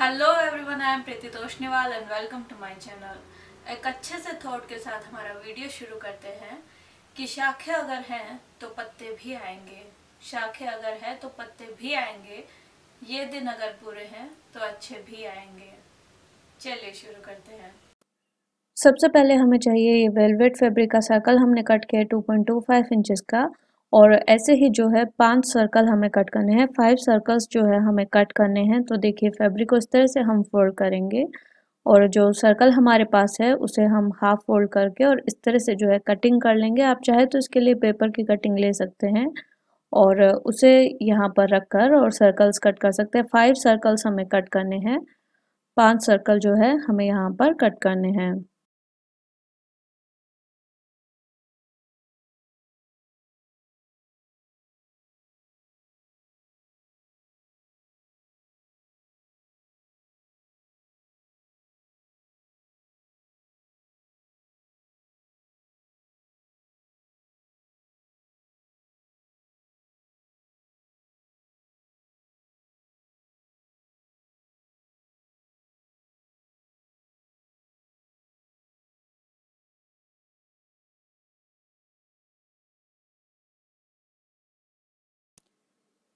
hello everyone I am Preeti Toshniwal and welcome to my channel एक अच्छे से थॉट के साथ हमारा वीडियो शुरू करते हैं कि शाखें अगर हैं तो पत्ते भी आएंगे शाखें अगर हैं तो पत्ते भी आएंगे ये दिन अगर पूरे हैं तो अच्छे भी आएंगे चलिए शुरू करते हैं सबसे पहले हमें चाहिए ये वेलवेट फैब्रिक का सर्कल हमने कट किया 2.25 इंचेस का और ऐसे ही जो है पांच सर्कल हमें कट करने हैं फाइव सर्कल्स जो है हमें कट करने हैं तो देखिए फैब्रिक को इस तरह से हम फोल्ड करेंगे और जो सर्कल हमारे पास है उसे हम हाफ फोल्ड करके और इस तरह से जो है कटिंग कर लेंगे आप चाहे तो इसके लिए पेपर की कटिंग ले सकते हैं और उसे यहाँ पर रख कर और सर्कल्स कट कर सकते हैं फाइव सर्कल्स हमें कट करने हैं पांच सर्कल जो है हमें यहाँ पर कट करने हैं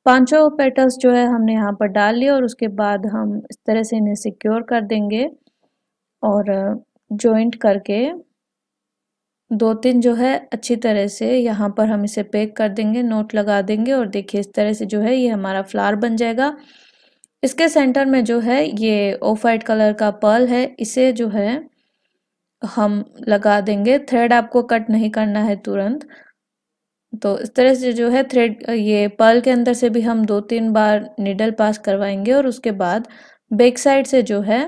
पांचों पेटल्स जो है हमने यहाँ पर डाल लिए और उसके बाद हम इस तरह से इन्हें सिक्योर कर देंगे और जॉइंट करके दो तीन जो है अच्छी तरह से यहाँ पर हम इसे पैक कर देंगे नोट लगा देंगे और देखिए इस तरह से जो है ये हमारा फ्लावर बन जाएगा इसके सेंटर में जो है ये ऑफ वाइट कलर का पर्ल है इसे जो है हम लगा देंगे थ्रेड आपको कट नहीं करना है तुरंत तो इस तरह से जो है थ्रेड ये पर्ल के अंदर से भी हम दो तीन बार निडल पास करवाएंगे और उसके बाद बैक साइड से जो है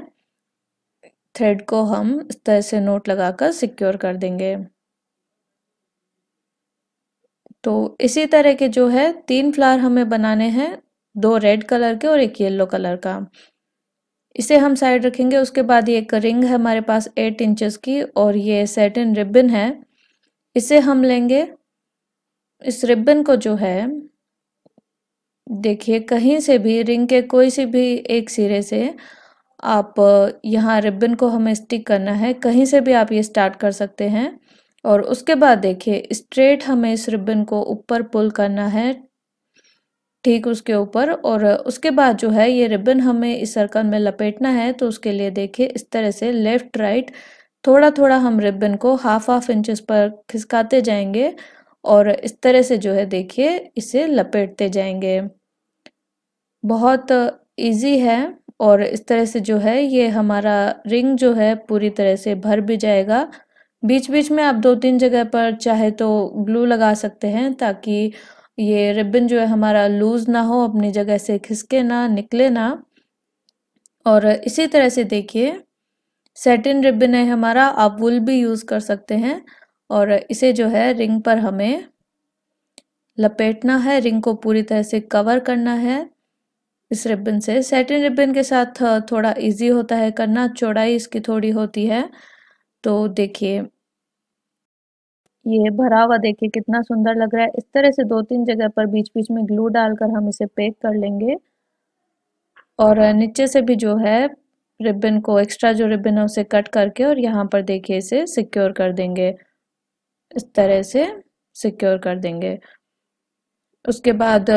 थ्रेड को हम इस तरह से नोट लगाकर सिक्योर कर देंगे तो इसी तरह के जो है तीन फ्लावर हमें बनाने हैं दो रेड कलर के और एक येलो कलर का इसे हम साइड रखेंगे उसके बाद ये एक रिंग है हमारे पास एट इंचेस की और ये सेटिन रिबन है इसे हम लेंगे इस रिबन को जो है देखिए कहीं से भी रिंग के कोई से भी एक सिरे से आप यहाँ रिबन को हमें स्टिक करना है कहीं से भी आप ये स्टार्ट कर सकते हैं और उसके बाद देखिए स्ट्रेट हमें इस रिबन को ऊपर पुल करना है ठीक उसके ऊपर और उसके बाद जो है ये रिबन हमें इस सर्कल में लपेटना है तो उसके लिए देखिए इस तरह से लेफ़्ट राइट थोड़ा थोड़ा हम रिबन को हाफ हाफ इंचेस पर खिसकाते जाएंगे और इस तरह से जो है देखिए इसे लपेटते जाएंगे बहुत इजी है और इस तरह से जो है ये हमारा रिंग जो है पूरी तरह से भर भी जाएगा बीच बीच में आप दो तीन जगह पर चाहे तो ग्लू लगा सकते हैं ताकि ये रिबन जो है हमारा लूज़ ना हो अपनी जगह से खिसके ना निकले ना और इसी तरह से देखिए सेटिन रिबन है हमारा आप वुल भी यूज़ कर सकते हैं और इसे जो है रिंग पर हमें लपेटना है रिंग को पूरी तरह से कवर करना है इस रिबन से सेटिन रिबन के साथ थोड़ा इजी होता है करना चौड़ाई इसकी थोड़ी होती है तो देखिए ये भरा हुआ देखिए कितना सुंदर लग रहा है इस तरह से दो तीन जगह पर बीच बीच में ग्लू डालकर हम इसे पैक कर लेंगे और नीचे से भी जो है रिबन को एक्स्ट्रा जो रिबन है उसे कट करके और यहाँ पर देखिए इसे सिक्योर कर देंगे इस तरह से सिक्योर कर देंगे उसके बाद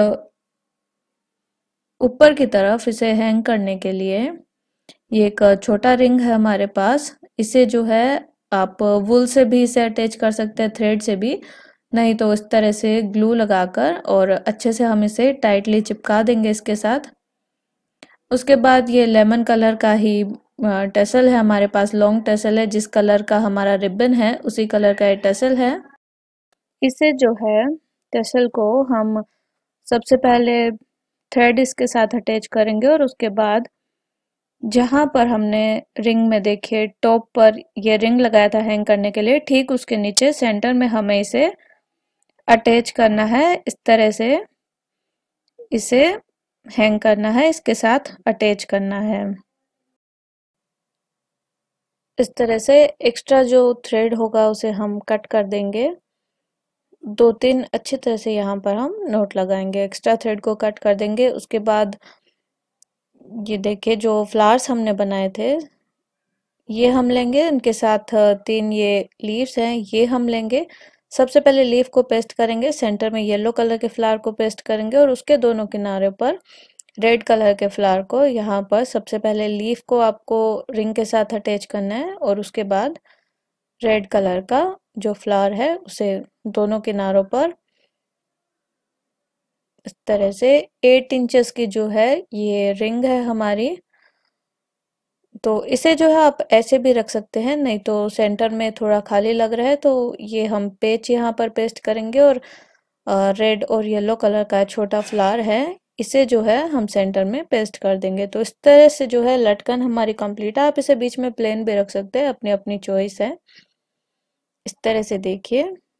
ऊपर की तरफ इसे हैंग करने के लिए ये एक छोटा रिंग है हमारे पास इसे जो है आप वुल से भी इसे अटैच कर सकते हैं थ्रेड से भी नहीं तो इस तरह से ग्लू लगाकर और अच्छे से हम इसे टाइटली चिपका देंगे इसके साथ उसके बाद ये लेमन कलर का ही टेसल है हमारे पास लॉन्ग टेसल है जिस कलर का हमारा रिबन है उसी कलर का ये टेसल है इसे जो है टेसल को हम सबसे पहले थ्रेड इसके साथ अटैच करेंगे और उसके बाद जहाँ पर हमने रिंग में देखिए टॉप पर यह रिंग लगाया था हैंग करने के लिए ठीक उसके नीचे सेंटर में हमें इसे अटैच करना है इस तरह से इसे हैंग करना है इसके साथ अटैच करना है इस तरह से एक्स्ट्रा जो थ्रेड होगा उसे हम कट कर देंगे दो तीन अच्छे तरह से यहाँ पर हम नोट लगाएंगे एक्स्ट्रा थ्रेड को कट कर देंगे उसके बाद ये देखिए जो फ्लावर्स हमने बनाए थे ये हम लेंगे इनके साथ तीन ये लीव्स हैं ये हम लेंगे सबसे पहले लीफ को पेस्ट करेंगे सेंटर में येलो कलर के फ्लावर को पेस्ट करेंगे और उसके दोनों किनारे पर रेड कलर के फ्लावर को यहाँ पर सबसे पहले लीफ को आपको रिंग के साथ अटैच करना है और उसके बाद रेड कलर का जो फ्लावर है उसे दोनों किनारों पर इस तरह से एट इंचेस की जो है ये रिंग है हमारी तो इसे जो है आप ऐसे भी रख सकते हैं नहीं तो सेंटर में थोड़ा खाली लग रहा है तो ये हम पेच यहाँ पर पेस्ट करेंगे और रेड और येलो कलर का छोटा फ्लावर है इसे जो है हम सेंटर में पेस्ट कर देंगे तो इस तरह से जो है लटकन हमारी कंप्लीट है आप इसे बीच में प्लेन भी रख सकते हैं अपनी अपनी चॉइस है इस तरह से देखिए